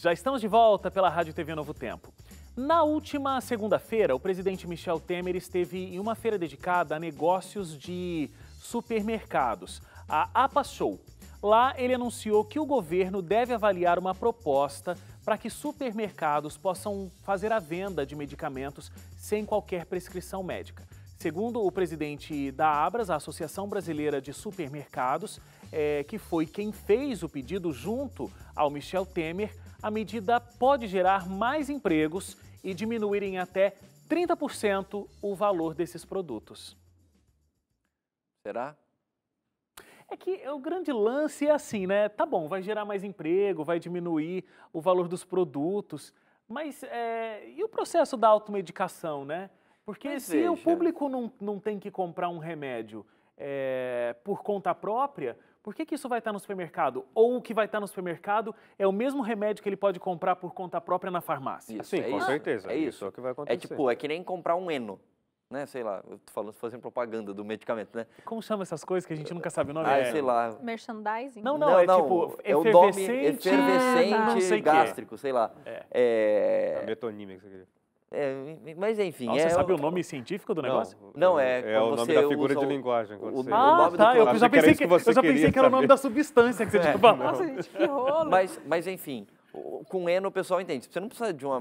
Já estamos de volta pela Rádio TV Novo Tempo. Na última segunda-feira, o presidente Michel Temer esteve em uma feira dedicada a negócios de supermercados, a APA Show. Lá, ele anunciou que o governo deve avaliar uma proposta para que supermercados possam fazer a venda de medicamentos sem qualquer prescrição médica. Segundo o presidente da Abras, a Associação Brasileira de Supermercados, é, que foi quem fez o pedido junto ao Michel Temer, a medida pode gerar mais empregos e diminuir em até 30% o valor desses produtos. Será? É que é o grande lance é assim, né? Tá bom, vai gerar mais emprego, vai diminuir o valor dos produtos, mas é, e o processo da automedicação, né? Porque mas se veja. o público não, não tem que comprar um remédio é, por conta própria, por que, que isso vai estar no supermercado? Ou o que vai estar no supermercado é o mesmo remédio que ele pode comprar por conta própria na farmácia? Isso, Sim, é com isso. certeza. É isso. isso é o que vai é acontecer. É tipo, é que nem comprar um Eno né? Sei lá, eu tô falando, fazendo propaganda do medicamento, né? Como chama essas coisas que a gente nunca sabe o nome? Ah, é... sei lá. Merchandising? Não, não, não é não, tipo é efervescente... O nome efervescente ah, tá. gástrico, sei lá. É. é... A metonímica que você queria. É, mas enfim. Nossa, é, você sabe eu, o nome científico do negócio? Não, não é. É o nome da figura de linguagem. ah, tá. Eu já pensei que, era o nome da substância que você é, falado. Nossa, gente, que rolo. Mas, mas enfim, com eno o pessoal entende. Você não precisa de uma,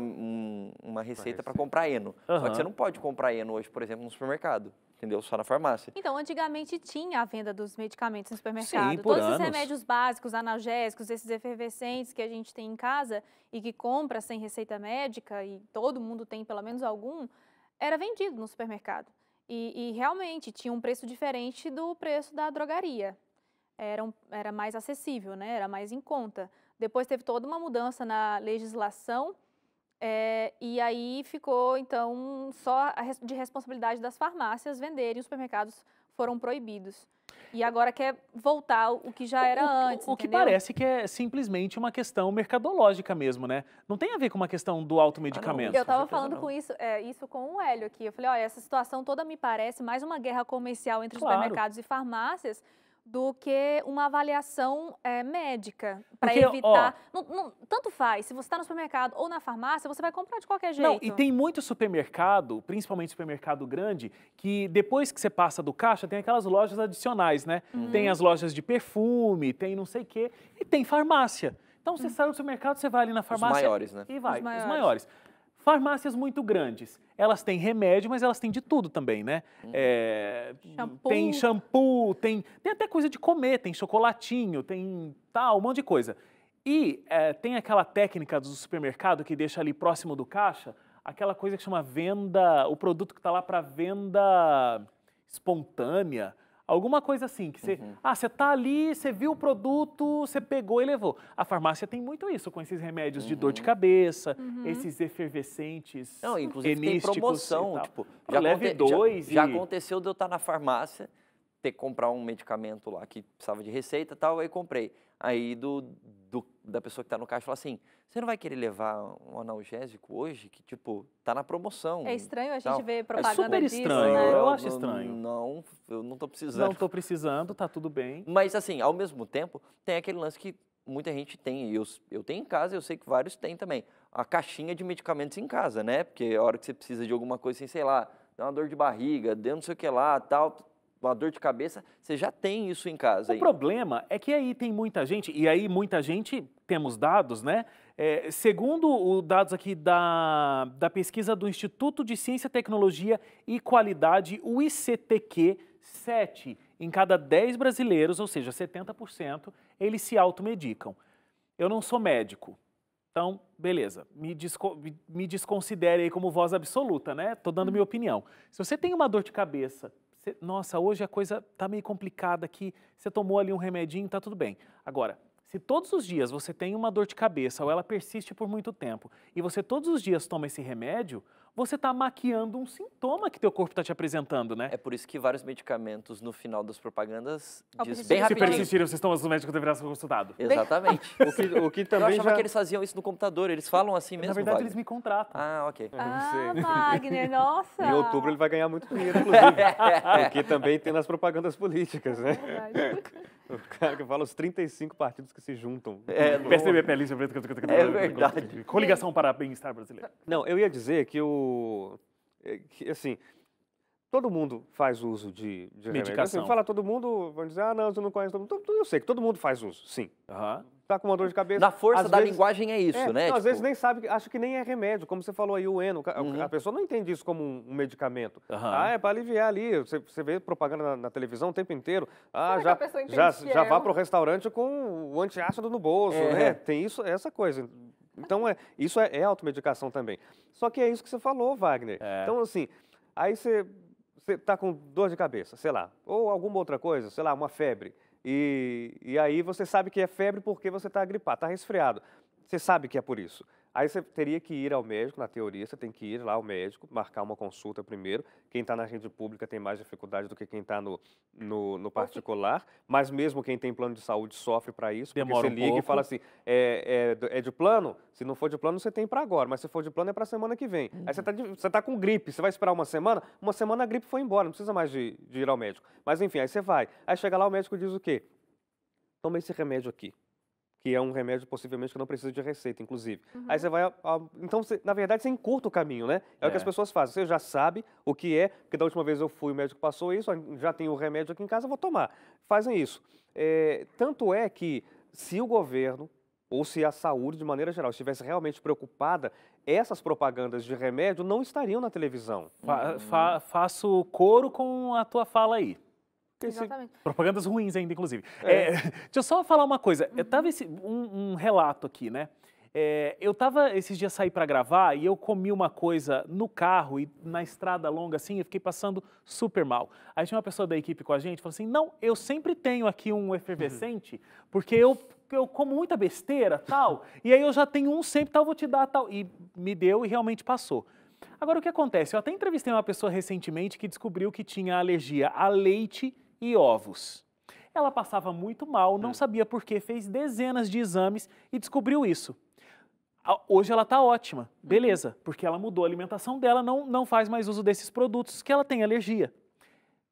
uma receita para comprar eno. Uhum. Só que você não pode comprar eno hoje, por exemplo, no supermercado entendeu? Só na farmácia. Então, antigamente tinha a venda dos medicamentos no supermercado. Sim, por Todos anos. os remédios básicos, analgésicos, esses efervescentes que a gente tem em casa e que compra sem receita médica, e todo mundo tem pelo menos algum, era vendido no supermercado. E, e realmente tinha um preço diferente do preço da drogaria. Era, um, era mais acessível, né? era mais em conta. Depois teve toda uma mudança na legislação é, e aí ficou, então, só de responsabilidade das farmácias venderem, os supermercados foram proibidos. E agora quer voltar o que já era o, antes. O, o que parece que é simplesmente uma questão mercadológica mesmo, né? Não tem a ver com uma questão do automedicamento. Ah, eu estava falando não. com isso, é, isso com o Hélio aqui. Eu falei, olha, essa situação toda me parece mais uma guerra comercial entre claro. supermercados e farmácias do que uma avaliação é, médica para evitar. Ó, não, não, tanto faz, se você está no supermercado ou na farmácia, você vai comprar de qualquer jeito. Não, e tem muito supermercado, principalmente supermercado grande, que depois que você passa do caixa, tem aquelas lojas adicionais, né? Uhum. Tem as lojas de perfume, tem não sei o quê, e tem farmácia. Então você uhum. sai do supermercado, você vai ali na farmácia. Os maiores, né? E vai, os maiores. Os maiores. Farmácias muito grandes. Elas têm remédio, mas elas têm de tudo também, né? Uhum. É, shampoo. Tem shampoo, tem, tem até coisa de comer, tem chocolatinho, tem tal, um monte de coisa. E é, tem aquela técnica do supermercado que deixa ali próximo do caixa aquela coisa que chama venda, o produto que está lá para venda espontânea. Alguma coisa assim, que você. Uhum. Ah, você tá ali, você viu o produto, você pegou e levou. A farmácia tem muito isso com esses remédios uhum. de dor de uhum. cabeça, uhum. esses efervescentes. Não, inclusive tem promoção, tipo, já leve dois. Já, e... já aconteceu de eu estar tá na farmácia ter que comprar um medicamento lá que precisava de receita e tal, aí comprei. Aí do, do da pessoa que está no caixa fala assim, você não vai querer levar um analgésico hoje? Que, tipo, tá na promoção. É estranho a gente tal. ver é propaganda É super disso, estranho, né? eu acho estranho. Não, eu não tô precisando. Não tô precisando, tá tudo bem. Mas, assim, ao mesmo tempo, tem aquele lance que muita gente tem, eu, eu tenho em casa, eu sei que vários têm também, a caixinha de medicamentos em casa, né? Porque a hora que você precisa de alguma coisa, assim, sei lá, dá uma dor de barriga, deu não sei o que lá, tal, uma dor de cabeça, você já tem isso em casa. O problema é que aí tem muita gente, e aí muita gente, temos dados, né? É, segundo os dados aqui da, da pesquisa do Instituto de Ciência, Tecnologia e Qualidade, o ICTQ, 7 em cada 10 brasileiros, ou seja, 70%, eles se automedicam. Eu não sou médico, então, beleza, me, desco me desconsidere aí como voz absoluta, né? Tô dando minha opinião. Se você tem uma dor de cabeça você, nossa, hoje a coisa tá meio complicada aqui, você tomou ali um remedinho, está tudo bem. Agora, se todos os dias você tem uma dor de cabeça ou ela persiste por muito tempo e você todos os dias toma esse remédio, você está maquiando um sintoma que teu corpo está te apresentando, né? É por isso que vários medicamentos no final das propagandas dizem. bem rapidinho. Se persistirem, vocês estão, os médicos deverão ser consultado. Exatamente. o, que, o que também Eu achava já... que eles faziam isso no computador, eles falam assim mesmo, Na verdade, Wagner. eles me contratam. Ah, ok. Ah, Wagner, nossa! Em outubro ele vai ganhar muito dinheiro, inclusive. O que também tem nas propagandas políticas, né? É verdade. O cara que fala os 35 partidos que se juntam. É, PSDB, PL, É verdade. Coligação para bem-estar brasileiro. Não, eu ia dizer que o... É, que, assim, todo mundo faz uso de, de medicação. Remédio. Assim, fala todo mundo, vão dizer, ah, não, você não conhece todo mundo. Eu sei que todo mundo faz uso, sim. Uhum tá com uma dor de cabeça. Na força às da vezes, linguagem é isso, é, né? Não, tipo... Às vezes tipo nem sabe, acho que nem é remédio, como você falou aí, o Eno. Uhum. A pessoa não entende isso como um, medicamento. Uhum. Ah, é para aliviar ali. Você, você vê propaganda na, na, televisão o tempo inteiro. Ah, Será já, já, já é vá para o restaurante com o antiácido no bolso, né? é. né? Tem isso, essa coisa. Então, é, isso é, é automedicação também. Só que é isso que você falou, Wagner. É. Então, assim, aí você, está com dor de cabeça, sei lá, ou alguma outra coisa, sei lá, uma febre. E, e aí você sabe que é febre porque você está gripado, está resfriado. Você sabe que é por isso. Aí você teria que ir ao médico, na teoria, você tem que ir lá ao médico, marcar uma consulta primeiro. Quem está na rede pública tem mais dificuldade do que quem está no, no, no, particular, mas mesmo quem tem plano de saúde sofre para isso, Demora porque você um liga pouco. e fala assim: é, é, é, de plano? Se não for de plano, você tem para agora, mas se for de plano é para semana que vem. Uhum. Aí você está tá com gripe, você vai esperar uma semana, uma semana a gripe foi embora, não precisa mais de, de ir ao médico. Mas enfim, aí você vai. Aí chega lá, o médico diz o quê? Toma esse remédio aqui que é um remédio possivelmente que não precisa de receita, inclusive. Uhum. Aí você vai. então, você, na verdade, você encurta o caminho, né? É, é, o que as é. pessoas fazem. Você já sabe o que é, porque da última vez eu fui, o médico passou isso, já tenho o remédio aqui em casa, vou tomar. Fazem isso. É, tanto é que se o governo ou se a saúde, de maneira geral, estivesse realmente preocupada, essas propagandas de remédio não estariam na televisão. Fa uhum. fa faço coro com a tua fala aí. Exatamente. Propagandas ruins ainda, inclusive. É. É, deixa eu só falar uma coisa. Eu tava esse, um, um relato aqui, né? É, eu tava esses dias saí para gravar e eu comi uma coisa no carro e na estrada longa assim, eu fiquei passando super mal. Aí tinha uma pessoa da equipe com a gente, falou assim: "Não, eu sempre tenho aqui um efervescente, uhum. porque eu eu como muita besteira, tal, e aí eu já tenho um sempre, tal, vou te dar tal". E me deu e realmente passou. Agora o que acontece? Eu até entrevistei uma pessoa recentemente que descobriu que tinha alergia a leite e ovos. Ela passava muito mal, não é. sabia por que, fez dezenas de exames e descobriu isso. Hoje ela está ótima, uhum. beleza, porque ela mudou a alimentação dela, não, não faz mais uso desses produtos que ela tem alergia.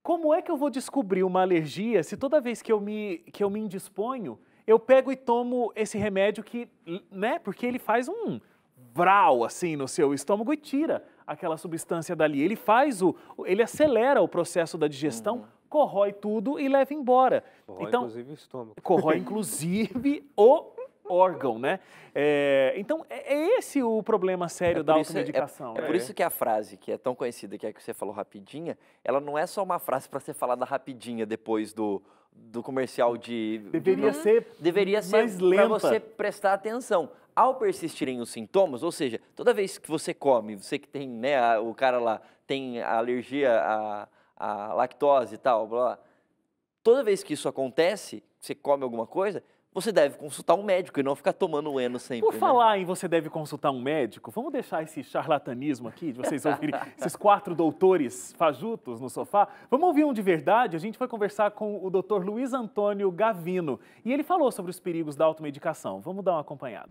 Como é que eu vou descobrir uma alergia se toda vez que eu me, que eu me indisponho, eu pego e tomo esse remédio que, né, porque ele faz um vral assim no seu estômago e tira aquela substância dali. Ele faz o, ele acelera o processo da digestão. Uhum corrói tudo e leva embora. Corrói então, inclusive o estômago. Corrói inclusive o órgão, né? É, então, é, é esse o problema sério é da isso, automedicação. É, é, é por isso que a frase, que é tão conhecida, que é que você falou rapidinha, ela não é só uma frase para ser falada rapidinha depois do, do comercial de... Deveria de, uhum. ser Deveria ser mais Para você prestar atenção. Ao persistirem os sintomas, ou seja, toda vez que você come, você que tem, né, o cara lá tem alergia a a lactose e tal, blá, blá. Toda vez que isso acontece, você come alguma coisa, você deve consultar um médico e não ficar tomando eno sempre. Por né? falar né? em você deve consultar um médico, vamos deixar esse charlatanismo aqui, de vocês ouvirem esses quatro doutores fajutos no sofá. Vamos ouvir um de verdade? A gente foi conversar com o doutor Luiz Antônio Gavino e ele falou sobre os perigos da automedicação. Vamos dar uma acompanhada.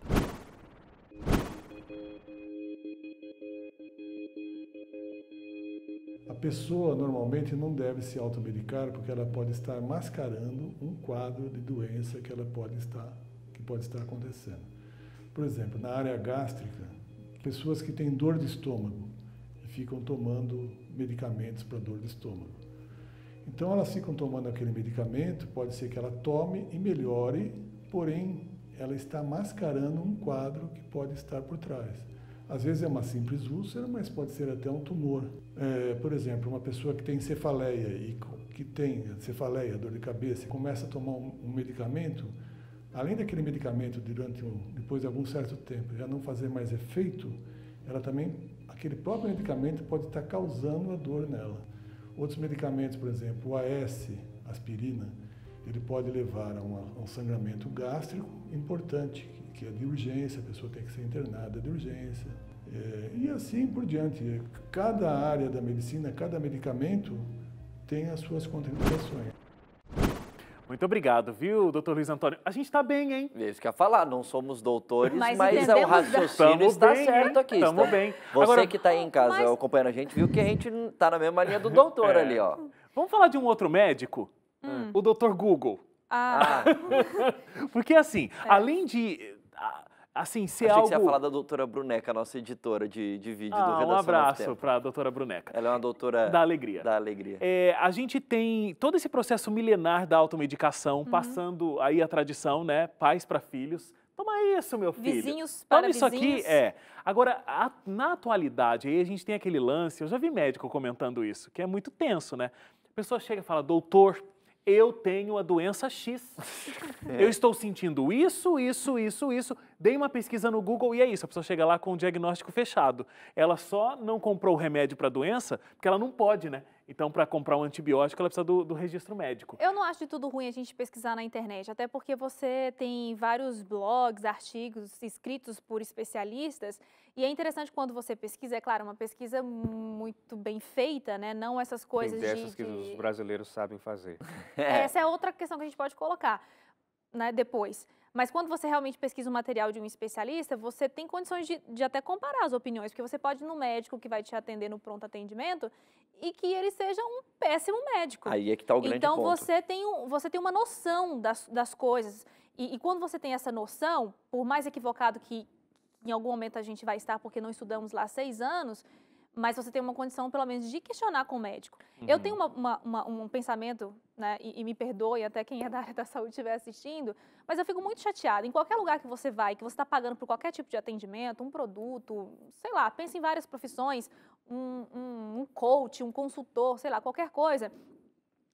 A pessoa normalmente não deve se automedicar porque ela pode estar mascarando um quadro de doença que ela pode estar que pode estar acontecendo. Por exemplo, na área gástrica, pessoas que têm dor de estômago e ficam tomando medicamentos para dor de estômago. Então elas ficam tomando aquele medicamento, pode ser que ela tome e melhore, porém ela está mascarando um quadro que pode estar por trás. Às vezes é uma simples úlcera, mas pode ser até um tumor. É, por exemplo, uma pessoa que tem cefaleia e que tem cefaleia, dor de cabeça, começa a tomar um, medicamento, além daquele medicamento durante um, depois de algum certo tempo já não fazer mais efeito, ela também aquele próprio medicamento pode estar causando a dor nela. Outros medicamentos, por exemplo, o AS, aspirina, ele pode levar a, uma, a um sangramento gástrico importante, que é de urgência, a pessoa tem que ser internada de urgência. É, e assim por diante. Cada área da medicina, cada medicamento tem as suas contribuições. Muito obrigado, viu, doutor Luiz Antônio? A gente está bem, hein? Mesmo é que ia falar, não somos doutores, mas, mas é o raciocínio bem, está certo aqui. Estamos bem. Você Agora, que está aí em casa mas... acompanhando a gente, viu que a gente está na mesma linha do doutor é. ali, ó. Vamos falar de um outro médico? Hum. O doutor Google. Ah. ah. Porque assim, é. além de assim, ser Achei algo... que você ia falar da doutora Bruneca, nossa editora de, de vídeo ah, do Redação Um abraço para a doutora Bruneca. Ela é uma doutora... Da alegria. Da alegria. É, a gente tem todo esse processo milenar da automedicação, uhum. passando aí a tradição, né? Pais para filhos. Toma isso, meu filho. Vizinhos para Toma vizinhos. isso aqui, é. Agora, a, na atualidade, aí a gente tem aquele lance, eu já vi médico comentando isso, que é muito tenso, né? A pessoa chega e fala, doutor, eu tenho a doença X. É. Eu estou sentindo isso, isso, isso, isso. Dei uma pesquisa no Google e é isso. A pessoa chega lá com o diagnóstico fechado. Ela só não comprou o remédio para a doença porque ela não pode, né? Então, para comprar um antibiótico, ela precisa do, do, registro médico. Eu não acho de tudo ruim a gente pesquisar na internet, até porque você tem vários blogs, artigos escritos por especialistas. E é interessante quando você pesquisa, é claro, uma pesquisa muito bem feita, né? Não essas coisas tem dessas de, que de... os brasileiros sabem fazer. Essa é outra questão que a gente pode colocar né, depois. Mas quando você realmente pesquisa o material de um especialista, você tem condições de, de até comparar as opiniões, porque você pode ir no médico que vai te atender no pronto atendimento e que ele seja um péssimo médico. Aí é que está o grande então, ponto. Então você tem, um, você tem uma noção das, das coisas. E, e quando você tem essa noção, por mais equivocado que em algum momento a gente vai estar porque não estudamos lá seis anos, mas você tem uma condição, pelo menos, de questionar com o médico. Uhum. Eu tenho uhum. uma, uma, uma, um pensamento, né, e, e, me perdoe até quem é da área da saúde estiver assistindo, mas eu fico muito chateada. Em qualquer lugar que você vai, que você está pagando por qualquer tipo de atendimento, um produto, sei lá, pensa em várias profissões, um, um, um coach, um consultor, sei lá, qualquer coisa,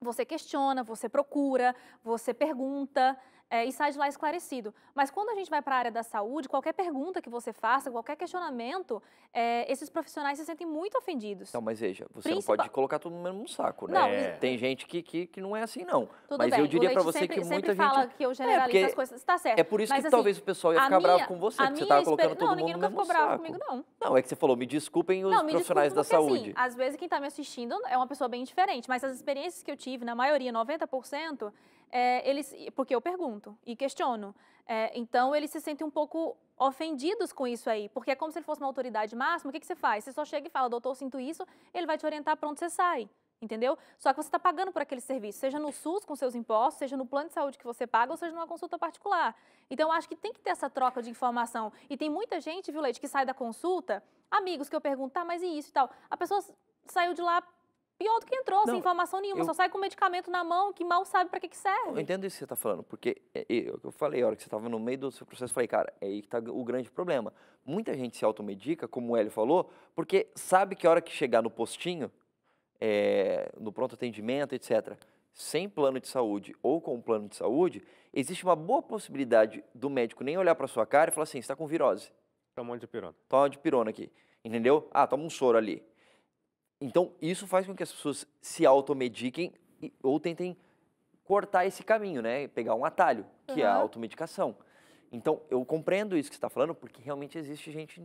você questiona, você procura, você pergunta é, e sai de lá esclarecido. Mas quando a gente vai para a área da saúde, qualquer pergunta que você faça, qualquer questionamento, é, esses profissionais se sentem muito ofendidos. Então, mas veja, você Principal... não pode colocar todo mundo no saco, né? Não, é. Tem gente que, que, que, não é assim, não. Tudo mas bem, eu diria para você sempre, que muita gente... fala que eu é, generalizo porque... as coisas, está certo. É por isso mas, que assim, talvez o pessoal ia ficar minha, bravo com você, que você estava colocando todo não, mundo no saco. Não, ninguém nunca ficou bravo comigo, não. Não, é que você falou, me desculpem os não, profissionais da assim, saúde. Assim, às vezes quem está me assistindo é uma pessoa bem diferente, mas as experiências que eu tive, na maioria, 90%, é, eles, porque eu pergunto e questiono. É, então, eles se sentem um pouco ofendidos com isso aí, porque é como se ele fosse uma autoridade máxima. O que, que você faz? Você só chega e fala, doutor, eu sinto isso, ele vai te orientar, pronto, você sai. Entendeu? Só que você está pagando por aquele serviço, seja no SUS com seus impostos, seja no plano de saúde que você paga, ou seja numa consulta particular. Então, acho que tem que ter essa troca de informação. E tem muita gente, viu, Leite, que sai da consulta, amigos que eu pergunto, tá, mas e isso e tal? A pessoa saiu de lá Pior do que entrou, não, sem informação nenhuma, eu, só sai com medicamento na mão que mal sabe para que, que serve. Eu entendo isso que você está falando, porque é, é, é eu, eu falei, a hora que você estava no meio do seu processo, eu falei, cara, é aí que está o grande problema. Muita gente se automedica, como o Hélio falou, porque sabe que a hora que chegar no postinho, é, no pronto atendimento, etc., sem plano de saúde ou com plano de saúde, existe uma boa possibilidade do médico nem olhar para sua cara e falar assim, você está com virose. Toma tá um pirona. Toma tá um pirona aqui, entendeu? Ah, toma um soro ali. Então, isso faz com que as pessoas se automediquem e, ou tentem cortar esse caminho, né? Pegar um atalho, que uhum. é a automedicação. Então, eu compreendo isso que você está falando, porque realmente existe gente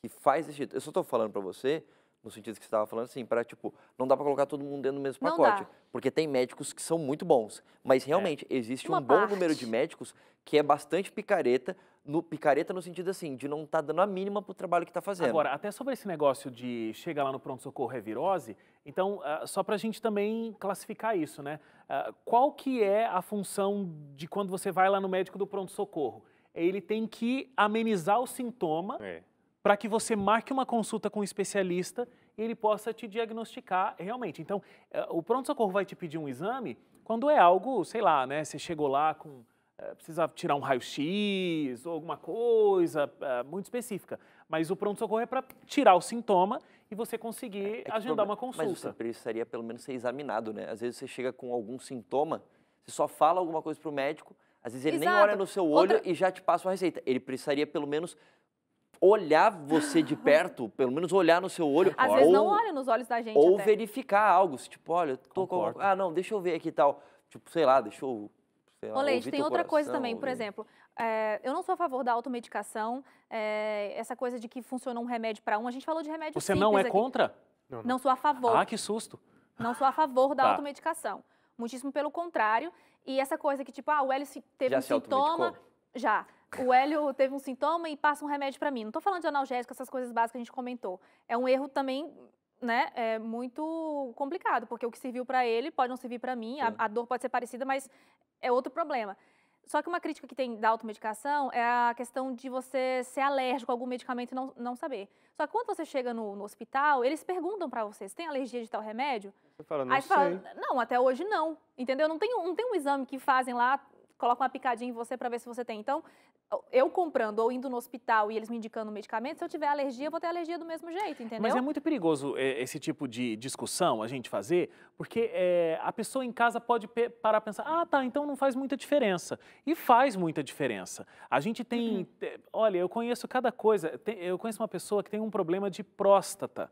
que faz esse jeito. Eu só estou falando para você, no sentido que você estava falando assim, para tipo, não dá para colocar todo mundo dentro do mesmo não pacote. Dá. Porque tem médicos que são muito bons. Mas é. realmente, é. existe Uma um bom número de médicos que é bastante picareta no, picareta no sentido assim, de não estar tá dando a mínima para o trabalho que está fazendo. Agora, até sobre esse negócio de chegar lá no pronto-socorro é virose, então, uh, só para a gente também classificar isso, né? Uh, qual que é a função de quando você vai lá no médico do pronto-socorro? Ele tem que amenizar o sintoma é. para que você marque uma consulta com um especialista e ele possa te diagnosticar realmente. Então, uh, o pronto-socorro vai te pedir um exame quando é algo, sei lá, né? Você chegou lá com eh, precisava tirar um raio-x ou alguma coisa eh, muito específica. Mas o pronto-socorro é para tirar o sintoma e você conseguir é, é agendar problema, uma consulta. Mas você precisaria pelo menos ser examinado, né? Às vezes você chega com algum sintoma, você só fala alguma coisa para o médico, às vezes ele Exato. nem olha no seu olho Outra... e já te passa uma receita. Ele precisaria pelo menos olhar você de perto, pelo menos olhar no seu olho. Às ou, vezes não olha nos olhos da gente Ou até. verificar algo, tipo, olha, tô com... Ah, não, deixa eu ver aqui tal. Tipo, sei lá, deixa eu sei lá, Ô, Leite, tem outra coisa também, por exemplo, é, eu não sou a favor da automedicação, é, essa coisa de que funciona um remédio para um, a gente falou de remédio Você não é aqui. contra? Não, não. não, sou a favor. Ah, que susto. Não sou a favor da tá. automedicação, muitíssimo pelo contrário, e essa coisa que tipo, ah, o Hélio teve já um sintoma... Já. O Hélio teve um sintoma e passa um remédio para mim. Não estou falando de analgésico, essas coisas básicas que a gente comentou. É um erro também né, é muito complicado, porque o que serviu para ele pode não servir para mim, a, a, dor pode ser parecida, mas é outro problema. Só que uma crítica que tem da automedicação é a questão de você ser alérgico a algum medicamento e não, não saber. Só que quando você chega no, no hospital, eles perguntam para você, você tem alergia de tal remédio? Você fala, não Aí você sei. fala, não, até hoje não, entendeu? Não tem, não tem um exame que fazem lá, colocam uma picadinha em você para ver se você tem. Então, eu comprando ou indo no hospital e eles me indicando medicamento, se eu tiver alergia, eu vou ter alergia do mesmo jeito, entendeu? Mas é muito perigoso é, esse tipo de discussão a gente fazer, porque é, a pessoa em casa pode parar e pensar, ah, tá, então não faz muita diferença. E faz muita diferença. A gente tem, uhum. olha, eu conheço cada coisa, tem, eu conheço uma pessoa que tem um problema de próstata.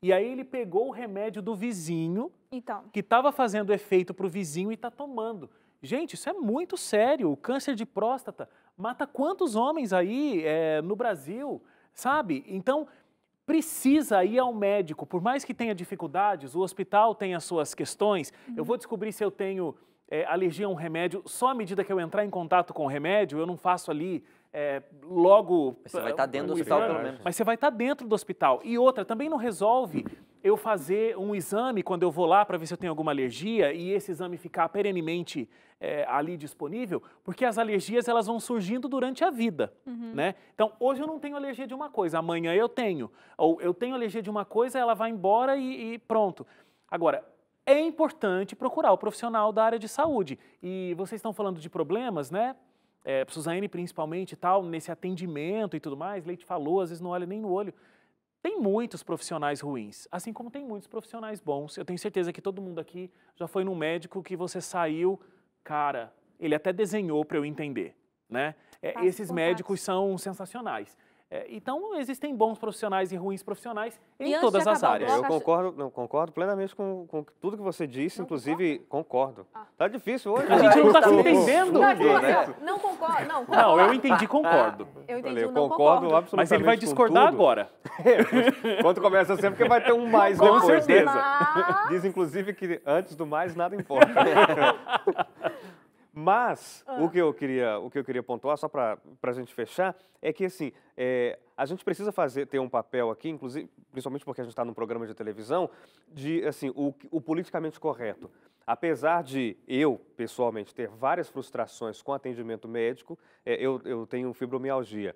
E aí ele pegou o remédio do vizinho, então. que estava fazendo efeito para o vizinho e está tomando. Gente, isso é muito sério. O câncer de próstata mata quantos homens aí é, no Brasil, sabe? Então, precisa ir ao médico. Por mais que tenha dificuldades, o hospital tem as suas questões. Uhum. Eu vou descobrir se eu tenho é, alergia a um remédio só à medida que eu entrar em contato com o remédio. Eu não faço ali é, logo. Mas você vai estar tá dentro do hospital, pelo menos. Mas você vai estar tá dentro do hospital. E outra, também não resolve eu fazer um exame quando eu vou lá para ver se eu tenho alguma alergia e esse exame ficar perenemente é, ali disponível, porque as alergias elas vão surgindo durante a vida, uhum. né? Então, hoje eu não tenho alergia de uma coisa, amanhã eu tenho. Ou eu tenho alergia de uma coisa, ela vai embora e, e pronto. Agora, é importante procurar o profissional da área de saúde. E vocês estão falando de problemas, né? É, Suzane, principalmente, tal, nesse atendimento e tudo mais. Leite falou, às vezes não olha nem no olho. Tem muitos profissionais ruins, assim como tem muitos profissionais bons. Eu tenho certeza que todo mundo aqui já foi num médico que você saiu, cara, ele até desenhou para eu entender, né? É, esses médicos são sensacionais. É, então, existem bons profissionais e ruins profissionais em e todas as áreas. Eu concordo, não, concordo plenamente com, com tudo que você disse, não inclusive concordo. concordo. Ah. Tá difícil hoje. A gente né? não está se entendendo. Não, não, tipo, né? Assim, não concordo. Não, não, eu entendi concordo. Eu entendi eu concordo, concordo absolutamente Mas ele vai discordar agora. quando começa sempre assim, é que vai ter um mais Com certeza. Mas... Diz, inclusive, que antes do mais nada importa. Mas ah. o, que eu queria, o que eu queria pontuar, só para a gente fechar, é que assim, é, a gente precisa fazer, ter um papel aqui, inclusive, principalmente porque a gente está num programa de televisão, de assim, o, o politicamente correto. Apesar de eu, pessoalmente, ter várias frustrações com atendimento médico, é, eu, eu tenho fibromialgia.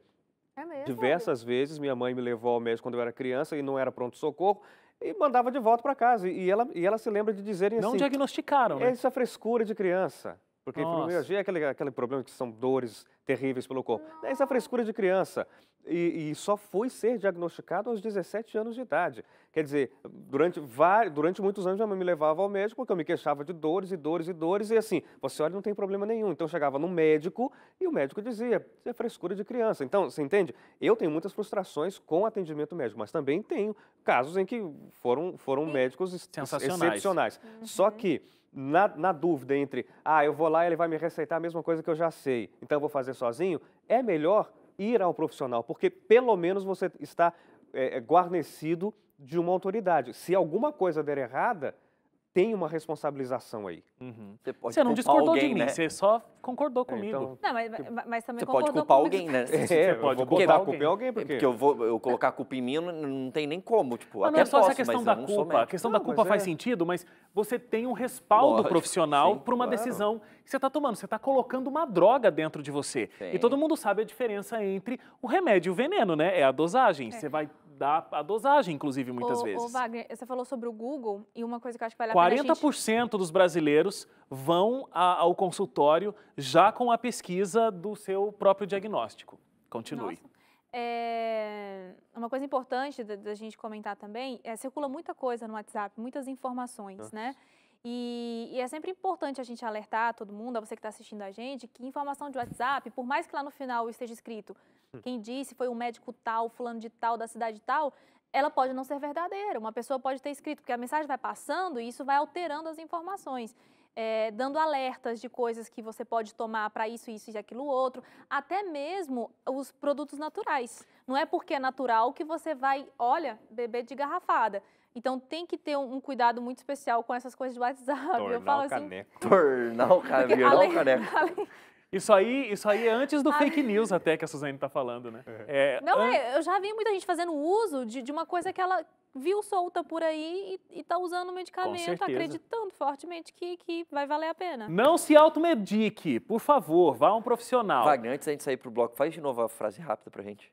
É mesmo? Diversas vezes minha mãe me levou ao médico quando eu era criança e não era pronto-socorro e mandava de volta para casa. E ela, e ela se lembra de dizerem não assim... Não diagnosticaram, né? Essa frescura de criança. Porque Nossa. fibromialgia é aquele, aquele problema que são dores terríveis pelo corpo. Hum. Essa frescura de criança. E, e, só foi ser diagnosticado aos 17 anos de idade. Quer dizer, durante, durante muitos anos a mãe me levava ao médico porque eu me queixava de dores e dores e dores. E assim, você olha, não tem problema nenhum. Então eu chegava no médico e o médico dizia, é frescura de criança. Então, você entende? Eu tenho muitas frustrações com atendimento médico, mas também tenho casos em que foram, foram médicos excepcionais. Uhum. Só que na, na, dúvida entre, ah, eu vou lá e ele vai me receitar a mesma coisa que eu já sei, então eu vou fazer sozinho, é melhor ir ao profissional, porque pelo menos você está é, guarnecido de uma autoridade. Se alguma coisa der errada, tem uma responsabilização aí. Uhum. Você, você não discordou alguém, de mim, né? você só concordou é, comigo. Então, não, mas, mas, também você pode culpar alguém, né? É, pode botar a culpa em alguém. Porque... porque eu vou eu colocar a culpa em mim, não, não tem nem como. Tipo, não é só posso, essa questão da culpa. A questão não, da culpa faz é... sentido, mas você tem um respaldo Lógico, profissional para uma claro. decisão que você está tomando. Você está colocando uma droga dentro de você. Sim. E todo mundo sabe a diferença entre o remédio e o veneno, né? É a dosagem. É. Você vai da a dosagem, inclusive, muitas vezes. Ô Wagner, você falou sobre o Google e uma coisa que eu acho que vale a 40 pena 40% gente... dos brasileiros vão a, ao consultório já com a pesquisa do seu próprio diagnóstico. Continue. Nossa. É, uma coisa importante da, da, gente comentar também é circula muita coisa no WhatsApp, muitas informações, Nossa. né? E, e, é sempre importante a gente alertar todo mundo, a você que está assistindo a gente, que informação de WhatsApp, por mais que lá no final esteja escrito quem disse foi um médico tal, fulano de tal, da cidade tal, ela pode não ser verdadeira. Uma pessoa pode ter escrito, porque a mensagem vai passando e isso vai alterando as informações. É, dando alertas de coisas que você pode tomar para isso, isso e aquilo outro, até mesmo os produtos naturais. Não é porque é natural que você vai, olha, beber de garrafada. Então tem que ter um, cuidado muito especial com essas coisas de WhatsApp. Tornar Eu falo o assim, caneco. Assim, Tornar o, o caneco. Isso aí, isso aí é antes do ah, fake news até que a Suzane está falando, né? É. É, não, an... É, eu já vi muita gente fazendo uso de, de uma coisa que ela viu solta por aí e está usando o medicamento, acreditando fortemente que, que vai valer a pena. Não se automedique, por favor, vá a um profissional. Wagner, antes da gente sair para o bloco, faz de novo a frase rápida para gente.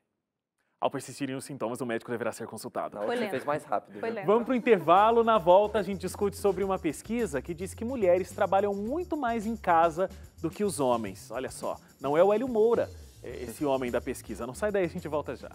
Ao persistirem os sintomas, o médico deverá ser consultado. Foi fez mais rápido. Vamos para o intervalo. Na volta, a gente discute sobre uma pesquisa que diz que mulheres trabalham muito mais em casa do que os homens. Olha só, não é o Hélio Moura, é esse homem da pesquisa. Não sai daí, a gente volta já.